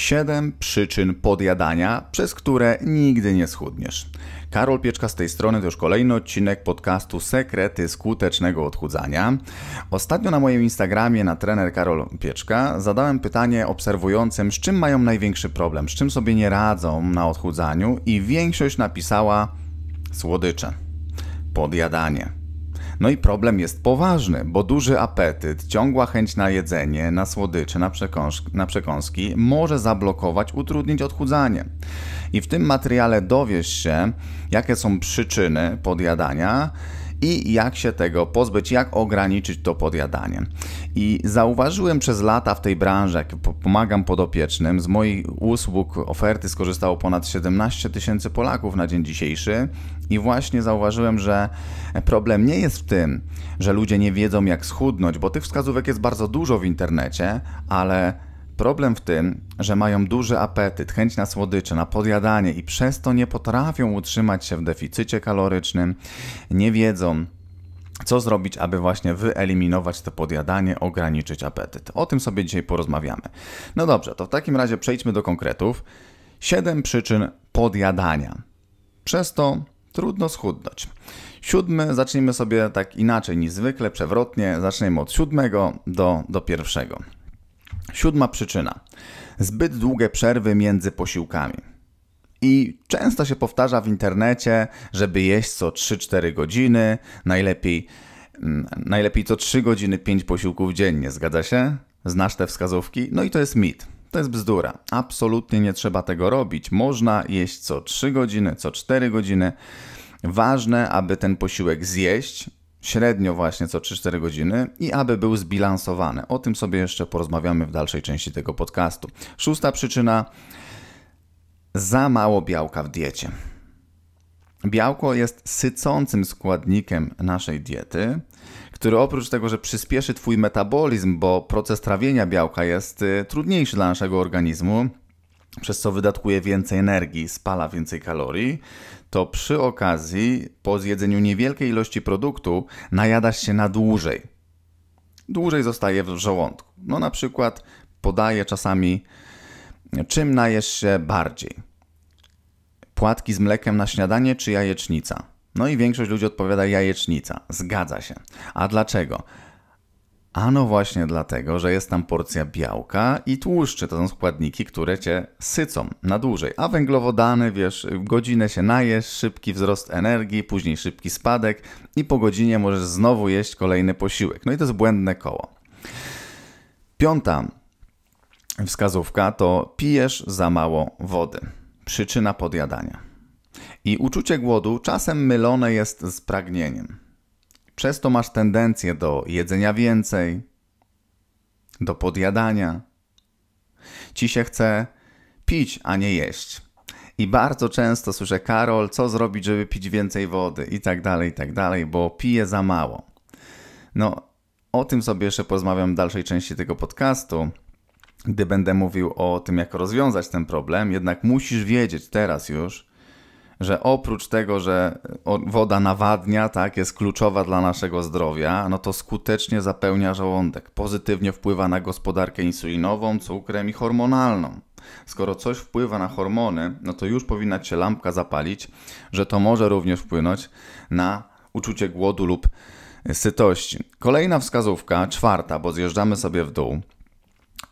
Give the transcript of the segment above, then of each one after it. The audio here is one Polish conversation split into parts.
7 przyczyn podjadania, przez które nigdy nie schudniesz. Karol Pieczka z tej strony to już kolejny odcinek podcastu Sekrety skutecznego odchudzania. Ostatnio na moim Instagramie na trener Karol Pieczka zadałem pytanie obserwującym, z czym mają największy problem, z czym sobie nie radzą na odchudzaniu i większość napisała słodycze, podjadanie. No i problem jest poważny, bo duży apetyt, ciągła chęć na jedzenie, na słodycze, na, przekąs- na przekąski może zablokować, utrudnić odchudzanie. I w tym materiale dowiesz się, jakie są przyczyny podjadania i jak się tego pozbyć, jak ograniczyć to podjadanie. I zauważyłem przez lata w tej branży, jak pomagam podopiecznym, z moich usług, oferty skorzystało ponad 17 tysięcy Polaków na dzień dzisiejszy i właśnie zauważyłem, że problem nie jest w tym, że ludzie nie wiedzą jak schudnąć, bo tych wskazówek jest bardzo dużo w internecie, ale Problem w tym, że mają duży apetyt, chęć na słodycze, na podjadanie i przez to nie potrafią utrzymać się w deficycie kalorycznym, nie wiedzą, co zrobić, aby właśnie wyeliminować to podjadanie, ograniczyć apetyt. O tym sobie dzisiaj porozmawiamy. No dobrze, to w takim razie przejdźmy do konkretów. Siedem przyczyn podjadania. Przez to trudno schudnąć. Siódmy, zacznijmy sobie tak inaczej niż zwykle, przewrotnie. Zaczniemy od siódmego do, do pierwszego. Siódma przyczyna. Zbyt długie przerwy między posiłkami. I często się powtarza w internecie, żeby jeść co 3-4 godziny, najlepiej, mm, najlepiej co 3 godziny 5 posiłków dziennie, zgadza się? Znasz te wskazówki? No i to jest mit. To jest bzdura. Absolutnie nie trzeba tego robić. Można jeść co 3 godziny, co 4 godziny. Ważne, aby ten posiłek zjeść średnio właśnie co 3-4 godziny i aby był zbilansowany. O tym sobie jeszcze porozmawiamy w dalszej części tego podcastu. Szósta przyczyna za mało białka w diecie. Białko jest sycącym składnikiem naszej diety, który oprócz tego, że przyspieszy Twój metabolizm, bo proces trawienia białka jest y, trudniejszy dla naszego organizmu, przez co wydatkuje więcej energii, spala więcej kalorii, to przy okazji po zjedzeniu niewielkiej ilości produktu najadasz się na dłużej. Dłużej zostaje w żołądku. No na przykład podaje czasami czym najesz się bardziej. Płatki z mlekiem na śniadanie czy jajecznica? No i większość ludzi odpowiada jajecznica. Zgadza się. A dlaczego? Ano właśnie dlatego, że jest tam porcja białka i tłuszczy. To są składniki, które cię sycą na dłużej. A węglowodany, wiesz, godzinę się najesz, szybki wzrost energii, później szybki spadek i po godzinie możesz znowu jeść kolejny posiłek. No i to jest błędne koło. Piąta wskazówka to pijesz za mało wody. Przyczyna podjadania. I uczucie głodu czasem mylone jest z pragnieniem. Przez to masz tendencję do jedzenia więcej, do podjadania. Ci się chce pić, a nie jeść. I bardzo często słyszę, Karol, co zrobić, żeby pić więcej wody, i tak dalej, i tak dalej, bo piję za mało. No, o tym sobie jeszcze porozmawiam w dalszej części tego podcastu, gdy będę mówił o tym, jak rozwiązać ten problem. Jednak musisz wiedzieć teraz już, że oprócz tego, że e, woda nawadnia, tak, jest kluczowa dla naszego zdrowia, no to skutecznie zapełnia żołądek, pozytywnie wpływa na gospodarkę insulinową, cukrem i hormonalną. Skoro coś wpływa na hormony, no to już powinna się lampka zapalić, że to może również wpłynąć na uczucie głodu lub e, sytości. Kolejna wskazówka, czwarta, bo zjeżdżamy sobie w dół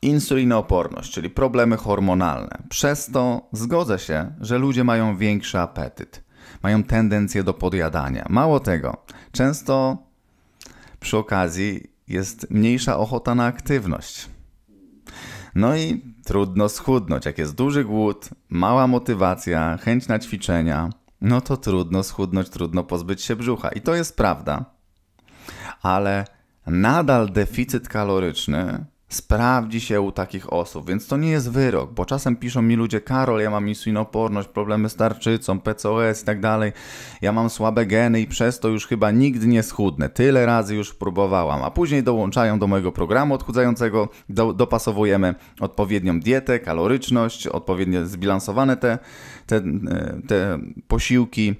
Insulinooporność, czyli problemy hormonalne. Przez to zgodzę się, że ludzie mają większy apetyt, mają tendencję do podjadania. Mało tego, często przy okazji jest mniejsza ochota na aktywność. No i trudno schudnąć. Jak jest duży głód, mała motywacja, chęć na ćwiczenia, no to trudno schudnąć, trudno pozbyć się brzucha. I to jest prawda. Ale nadal deficyt kaloryczny sprawdzi się u takich osób, więc to nie jest wyrok, bo czasem piszą mi ludzie, Karol, ja mam insulinoporność, problemy z tarczycą, PCOS i tak dalej, ja mam słabe geny i przez to już chyba nigdy nie schudnę, tyle razy już próbowałam, a później dołączają do mojego programu odchudzającego, do, dopasowujemy odpowiednią dietę, kaloryczność, odpowiednio zbilansowane te, te, e, te posiłki,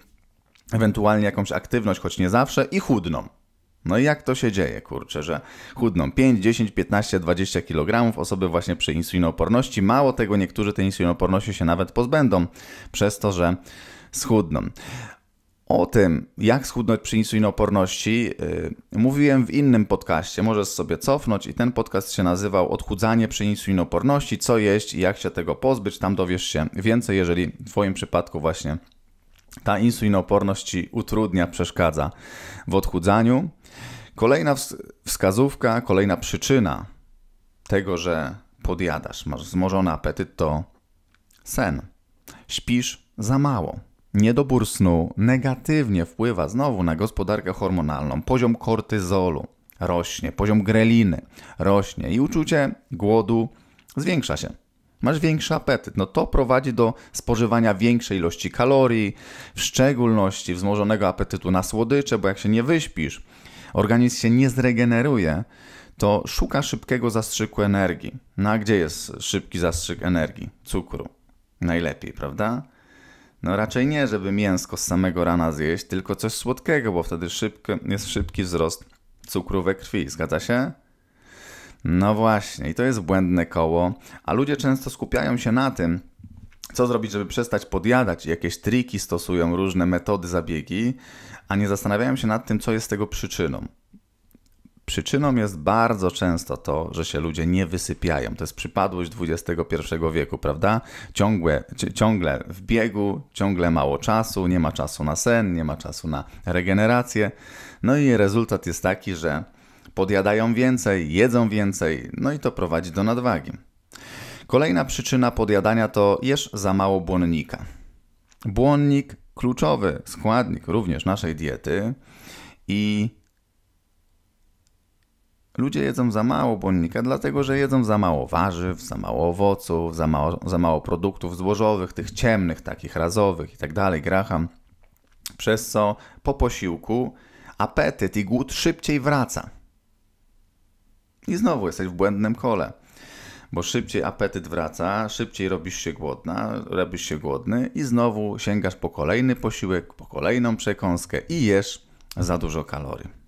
ewentualnie jakąś aktywność, choć nie zawsze i chudną. No i jak to się dzieje, kurczę, że chudną 5, 10, 15, 20 kg osoby właśnie przy insulinooporności. Mało tego, niektórzy tej insulinooporności się nawet pozbędą przez to, że schudną. O tym, jak schudnąć przy insulinooporności, yy, mówiłem w innym podcaście. Możesz sobie cofnąć i ten podcast się nazywał Odchudzanie przy insulinooporności, co jeść i jak się tego pozbyć. Tam dowiesz się więcej, jeżeli w Twoim przypadku właśnie ta insulinooporność Ci utrudnia, przeszkadza w odchudzaniu. Kolejna wskazówka, kolejna przyczyna tego, że podjadasz, masz wzmożony apetyt, to sen. Śpisz za mało. Niedobór snu negatywnie wpływa znowu na gospodarkę hormonalną. Poziom kortyzolu rośnie, poziom greliny rośnie i uczucie głodu zwiększa się. Masz większy apetyt. No to prowadzi do spożywania większej ilości kalorii, w szczególności wzmożonego apetytu na słodycze, bo jak się nie wyśpisz, organizm się nie zregeneruje, to szuka szybkiego zastrzyku energii. No a gdzie jest szybki zastrzyk energii? Cukru. Najlepiej, prawda? No raczej nie, żeby mięsko z samego rana zjeść, tylko coś słodkiego, bo wtedy szybko, jest szybki wzrost cukru we krwi, zgadza się? No właśnie, i to jest błędne koło, a ludzie często skupiają się na tym, co zrobić, żeby przestać podjadać, jakieś triki stosują, różne metody, zabiegi, a nie zastanawiają się nad tym, co jest tego przyczyną. Przyczyną jest bardzo często to, że się ludzie nie wysypiają. To jest przypadłość XXI wieku, prawda? Ciągle, ciągle w biegu, ciągle mało czasu, nie ma czasu na sen, nie ma czasu na regenerację. No i rezultat jest taki, że podjadają więcej, jedzą więcej, no i to prowadzi do nadwagi. Kolejna przyczyna podjadania to jesz za mało błonnika. Błonnik, kluczowy składnik również naszej diety i ludzie jedzą za mało błonnika, dlatego że jedzą za mało warzyw, za mało owoców, za mało, za mało produktów złożowych, tych ciemnych, takich razowych itd. Tak graham. Przez co po posiłku apetyt i głód szybciej wraca. I znowu jesteś w błędnym kole bo szybciej apetyt wraca, szybciej robisz się głodna, robisz się głodny i znowu sięgasz po kolejny posiłek, po kolejną przekąskę i jesz za dużo kalorii.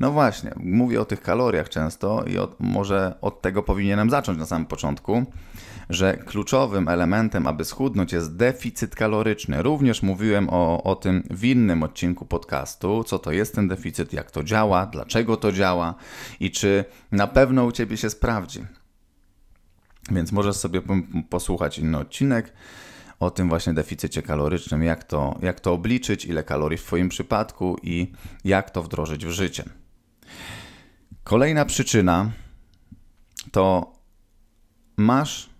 No właśnie, mówię o tych kaloriach często i od, może od tego powinienem zacząć na samym początku, że kluczowym elementem, aby schudnąć, jest deficyt kaloryczny. Również mówiłem o, o tym w innym odcinku podcastu, co to jest ten deficyt, jak to działa, dlaczego to działa i czy na pewno u Ciebie się sprawdzi. Więc możesz sobie posłuchać inny odcinek o tym właśnie deficycie kalorycznym, jak to, jak to obliczyć, ile kalorii w Twoim przypadku i jak to wdrożyć w życie. Kolejna przyczyna to masz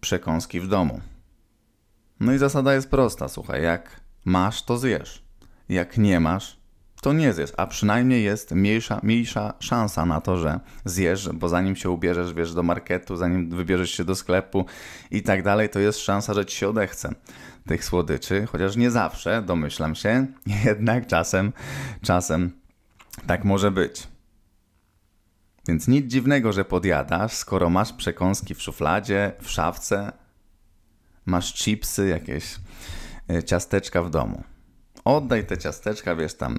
przekąski w domu. No i zasada jest prosta, słuchaj, jak masz, to zjesz. Jak nie masz, to nie zjesz, a przynajmniej jest mniejsza, mniejsza szansa na to, że zjesz, bo zanim się ubierzesz, wiesz, do marketu, zanim wybierzesz się do sklepu i tak dalej, to jest szansa, że ci się odechce tych słodyczy, chociaż nie zawsze, domyślam się, jednak czasem, czasem tak może być. Więc nic dziwnego, że podjadasz, skoro masz przekąski w szufladzie, w szafce, masz chipsy, jakieś e, ciasteczka w domu oddaj te ciasteczka, wiesz tam, e,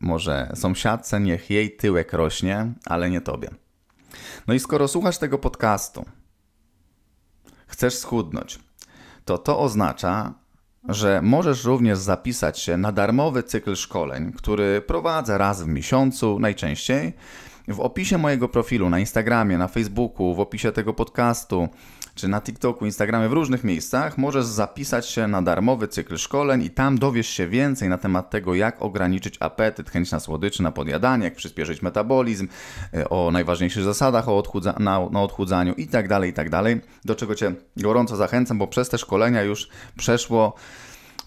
może sąsiadce, niech jej tyłek rośnie, ale nie tobie. No i skoro słuchasz tego podcastu, chcesz schudnąć, to to oznacza, że możesz również zapisać się na darmowy cykl szkoleń, który prowadzę raz w miesiącu najczęściej. W opisie mojego profilu na Instagramie, na Facebooku, w opisie tego podcastu czy na TikToku, Instagramie, w różnych miejscach, możesz zapisać się na darmowy cykl szkoleń i tam dowiesz się więcej na temat tego, jak ograniczyć apetyt, chęć na słodyczy, na podjadanie, jak przyspieszyć metabolizm, e, o najważniejszych zasadach o odchudza na, na odchudzaniu itd., tak itd., tak do czego Cię gorąco zachęcam, bo przez te szkolenia już przeszło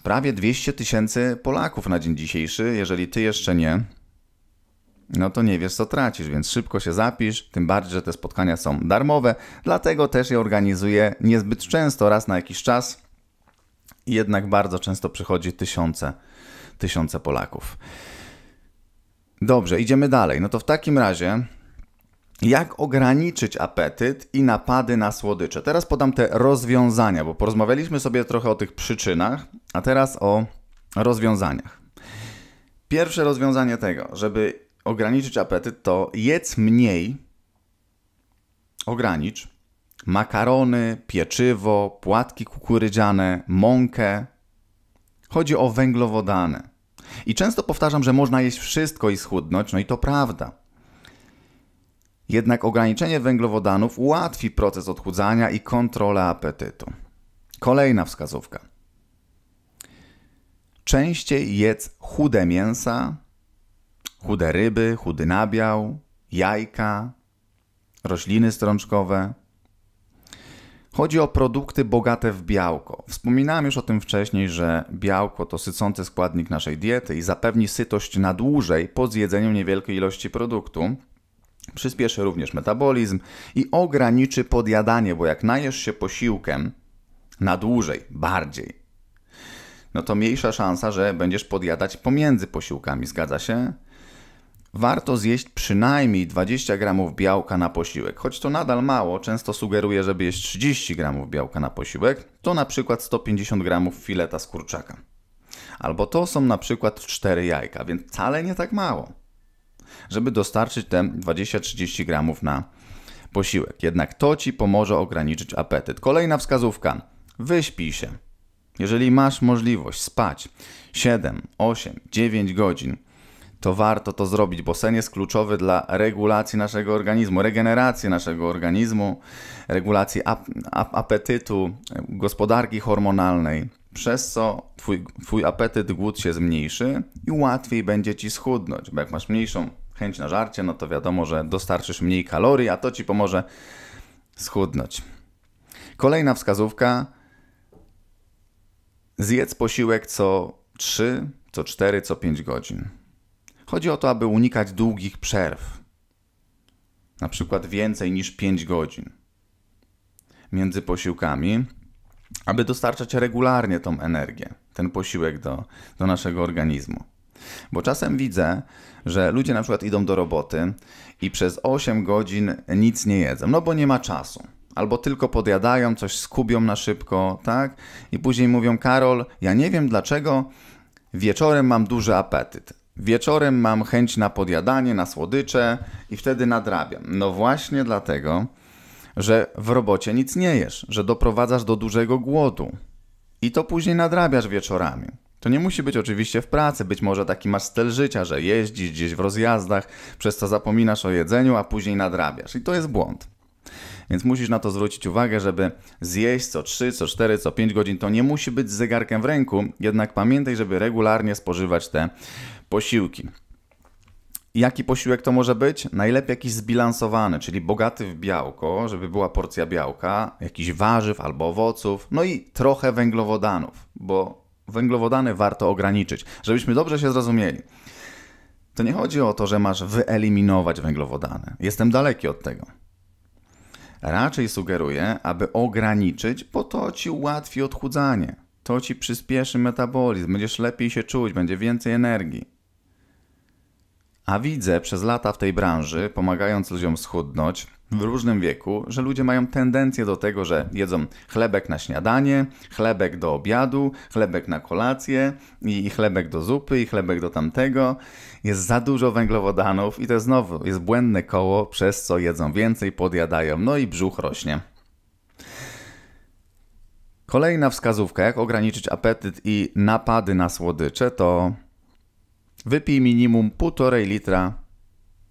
prawie 200 tysięcy Polaków na dzień dzisiejszy. Jeżeli Ty jeszcze nie, no to nie wiesz co tracisz, więc szybko się zapisz, tym bardziej, że te spotkania są darmowe, dlatego też je organizuję niezbyt często, raz na jakiś czas, jednak bardzo często przychodzi tysiące, tysiące Polaków. Dobrze, idziemy dalej. No to w takim razie, jak ograniczyć apetyt i napady na słodycze? Teraz podam te rozwiązania, bo porozmawialiśmy sobie trochę o tych przyczynach, a teraz o rozwiązaniach. Pierwsze rozwiązanie tego, żeby ograniczyć apetyt, to jedz mniej, ogranicz, makarony, pieczywo, płatki kukurydziane, mąkę. Chodzi o węglowodany. I często powtarzam, że można jeść wszystko i schudnąć, no i to prawda. Jednak ograniczenie węglowodanów ułatwi proces odchudzania i kontrolę apetytu. Kolejna wskazówka. Częściej jedz chude mięsa, chude ryby, chudy nabiał, jajka, rośliny strączkowe. Chodzi o produkty bogate w białko. Wspominałem już o tym wcześniej, że białko to sycący składnik naszej diety i zapewni sytość na dłużej po zjedzeniu niewielkiej ilości produktu. Przyspieszy również metabolizm i ograniczy podjadanie, bo jak najesz się posiłkiem na dłużej, bardziej, no to mniejsza szansa, że będziesz podjadać pomiędzy posiłkami, zgadza się? warto zjeść przynajmniej 20 gramów białka na posiłek. Choć to nadal mało, często sugeruję, żeby jeść 30 gramów białka na posiłek, to na przykład 150 gramów fileta z kurczaka. Albo to są na przykład 4 jajka, więc wcale nie tak mało. Żeby dostarczyć te 20-30 gramów na posiłek. Jednak to ci pomoże ograniczyć apetyt. Kolejna wskazówka. Wyśpij się. Jeżeli masz możliwość spać 7, 8, 9 godzin, to warto to zrobić, bo sen jest kluczowy dla regulacji naszego organizmu, regeneracji naszego organizmu, regulacji ap ap apetytu, gospodarki hormonalnej, przez co twój, twój apetyt, głód się zmniejszy i łatwiej będzie ci schudnąć, bo jak masz mniejszą chęć na żarcie, no to wiadomo, że dostarczysz mniej kalorii, a to ci pomoże schudnąć. Kolejna wskazówka. Zjedz posiłek co 3, co 4, co 5 godzin. Chodzi o to, aby unikać długich przerw, na przykład więcej niż 5 godzin między posiłkami, aby dostarczać regularnie tą energię, ten posiłek do, do naszego organizmu. Bo czasem widzę, że ludzie na przykład idą do roboty i przez 8 godzin nic nie jedzą, no bo nie ma czasu. Albo tylko podjadają, coś skubią na szybko, tak? I później mówią, Karol, ja nie wiem dlaczego wieczorem mam duży apetyt Wieczorem mam chęć na podjadanie, na słodycze i wtedy nadrabiam. No właśnie dlatego, że w robocie nic nie jesz, że doprowadzasz do dużego głodu i to później nadrabiasz wieczorami. To nie musi być oczywiście w pracy, być może taki masz styl życia, że jeździsz gdzieś w rozjazdach, przez co zapominasz o jedzeniu, a później nadrabiasz. I to jest błąd. Więc musisz na to zwrócić uwagę, żeby zjeść co 3, co 4, co 5 godzin. To nie musi być z zegarkiem w ręku, jednak pamiętaj, żeby regularnie spożywać te posiłki. Jaki posiłek to może być? Najlepiej jakiś zbilansowany, czyli bogaty w białko, żeby była porcja białka, jakiś warzyw albo owoców, no i trochę węglowodanów, bo węglowodany warto ograniczyć, żebyśmy dobrze się zrozumieli. To nie chodzi o to, że masz wyeliminować węglowodany. Jestem daleki od tego. Raczej sugeruję, aby ograniczyć, bo to ci ułatwi odchudzanie. To ci przyspieszy metabolizm, będziesz lepiej się czuć, będzie więcej energii. A widzę przez lata w tej branży, pomagając ludziom schudnąć w różnym wieku, że ludzie mają tendencję do tego, że jedzą chlebek na śniadanie, chlebek do obiadu, chlebek na kolację i, chlebek do zupy, i chlebek do tamtego. Jest za dużo węglowodanów i to znowu jest błędne koło, przez co jedzą więcej, podjadają, no i brzuch rośnie. Kolejna wskazówka, jak ograniczyć apetyt i napady na słodycze, to Wypij minimum 1,5 litra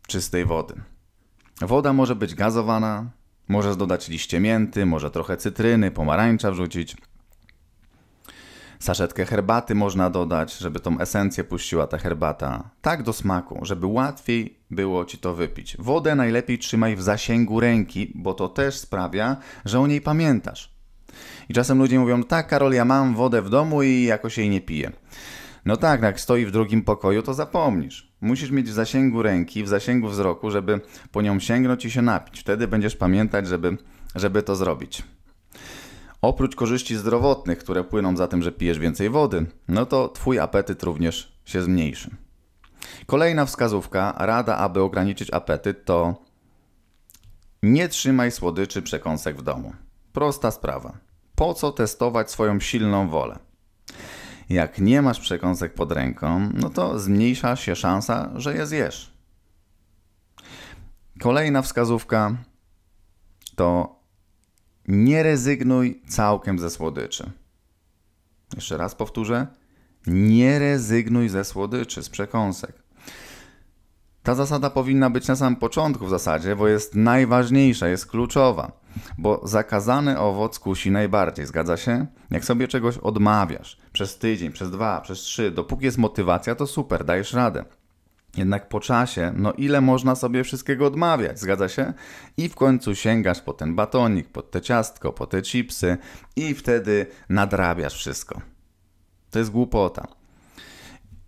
czystej wody. Woda może być gazowana, możesz dodać liście mięty, może trochę cytryny, pomarańcza wrzucić. Saszetkę herbaty można dodać, żeby tą esencję puściła ta herbata. Tak do smaku, żeby łatwiej było ci to wypić. Wodę najlepiej trzymaj w zasięgu ręki, bo to też sprawia, że o niej pamiętasz. I czasem ludzie mówią: no Tak, Karol, ja mam wodę w domu i jakoś jej nie piję. No tak, jak stoi w drugim pokoju, to zapomnisz. Musisz mieć w zasięgu ręki, w zasięgu wzroku, żeby po nią sięgnąć i się napić. Wtedy będziesz pamiętać, żeby, żeby to zrobić. Oprócz korzyści zdrowotnych, które płyną za tym, że pijesz więcej wody, no to twój apetyt również się zmniejszy. Kolejna wskazówka, rada, aby ograniczyć apetyt, to nie trzymaj słodyczy przekąsek w domu. Prosta sprawa. Po co testować swoją silną wolę? Jak nie masz przekąsek pod ręką, no to zmniejsza się szansa, że je zjesz. Kolejna wskazówka to nie rezygnuj całkiem ze słodyczy. Jeszcze raz powtórzę: nie rezygnuj ze słodyczy, z przekąsek. Ta zasada powinna być na samym początku w zasadzie, bo jest najważniejsza, jest kluczowa. Bo zakazany owoc kusi najbardziej, zgadza się? Jak sobie czegoś odmawiasz, przez tydzień, przez dwa, przez trzy, dopóki jest motywacja, to super, dajesz radę. Jednak po czasie, no ile można sobie wszystkiego odmawiać, zgadza się? I w końcu sięgasz po ten batonik, po te ciastko, po te chipsy i wtedy nadrabiasz wszystko. To jest głupota.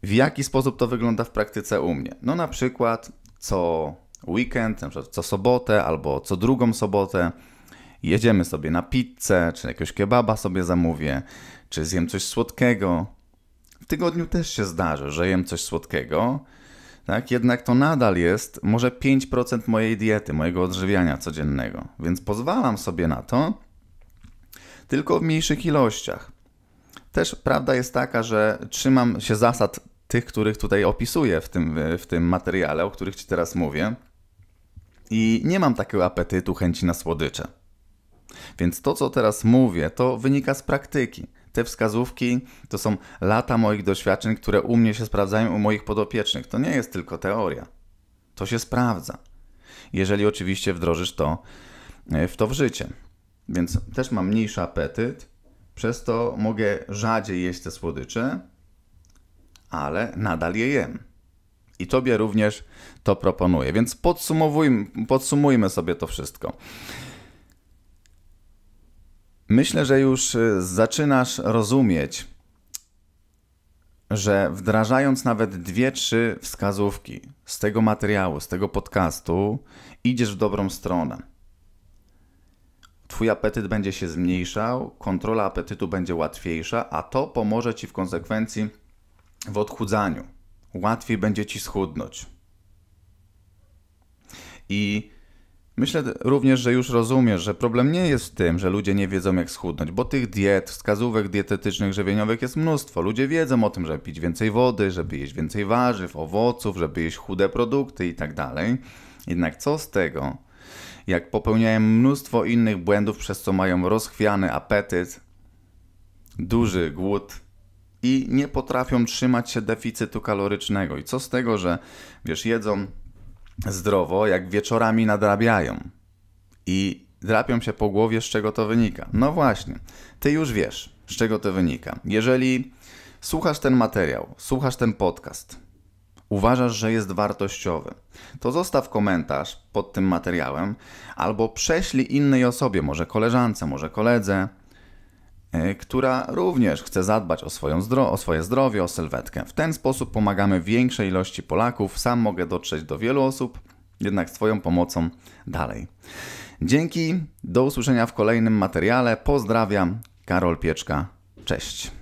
W jaki sposób to wygląda w praktyce u mnie? No na przykład co weekend, na przykład co sobotę albo co drugą sobotę jedziemy sobie na pizzę, czy jakiegoś kebaba sobie zamówię, czy zjem coś słodkiego. W tygodniu też się zdarzy, że jem coś słodkiego, tak? Jednak to nadal jest może 5% mojej diety, mojego odżywiania codziennego, więc pozwalam sobie na to tylko w mniejszych ilościach. Też prawda jest taka, że trzymam się zasad tych, których tutaj opisuję w tym, w tym materiale, o których Ci teraz mówię, i nie mam takiego apetytu, chęci na słodycze. Więc to, co teraz mówię, to wynika z praktyki. Te wskazówki to są lata moich doświadczeń, które u mnie się sprawdzają, u moich podopiecznych. To nie jest tylko teoria. To się sprawdza. Jeżeli oczywiście wdrożysz to e, w to w życie. Więc też mam mniejszy apetyt, przez to mogę rzadziej jeść te słodycze, ale nadal je jem. I tobie również to proponuję. Więc podsumowujmy, podsumujmy sobie to wszystko. Myślę, że już y, zaczynasz rozumieć, że wdrażając nawet dwie, trzy wskazówki z tego materiału, z tego podcastu, idziesz w dobrą stronę. Twój apetyt będzie się zmniejszał, kontrola apetytu będzie łatwiejsza, a to pomoże ci w konsekwencji w odchudzaniu. Łatwiej będzie ci schudnąć. I Myślę również, że już rozumiesz, że problem nie jest w tym, że ludzie nie wiedzą jak schudnąć, bo tych diet, wskazówek dietetycznych, żywieniowych jest mnóstwo. Ludzie wiedzą o tym, że pić więcej wody, żeby jeść więcej warzyw, owoców, żeby jeść chude produkty itd. Tak Jednak co z tego, jak popełniają mnóstwo innych błędów, przez co mają rozchwiany apetyt, duży głód, i nie potrafią trzymać się deficytu kalorycznego. I co z tego, że wiesz, jedzą zdrowo, jak wieczorami nadrabiają i drapią się po głowie, z czego to wynika. No właśnie, ty już wiesz, z czego to wynika. Jeżeli słuchasz ten materiał, słuchasz ten podcast, uważasz, że jest wartościowy, to zostaw komentarz pod tym materiałem albo prześlij innej osobie, może koleżance, może koledze, E, która również chce zadbać o, swoją zdro o swoje zdrowie, o sylwetkę. W ten sposób pomagamy większej ilości Polaków. Sam mogę dotrzeć do wielu osób, jednak swoją pomocą dalej. Dzięki, do usłyszenia w kolejnym materiale. Pozdrawiam, Karol Pieczka. Cześć.